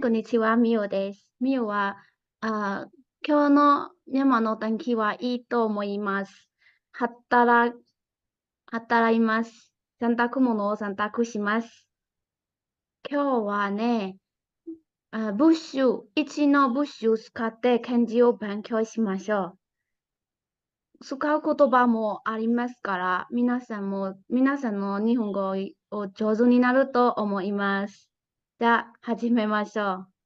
こんにちは、みおです。みおは、あ今日の山の天気はいいと思います。働、働います。洗濯物を洗濯します。今日はね、あブッシュ、一のブッシュ使って漢字を勉強しましょう。使う言葉もありますから、皆さんも、皆さんの日本語を上手になると思います。じゃあ始めましょう。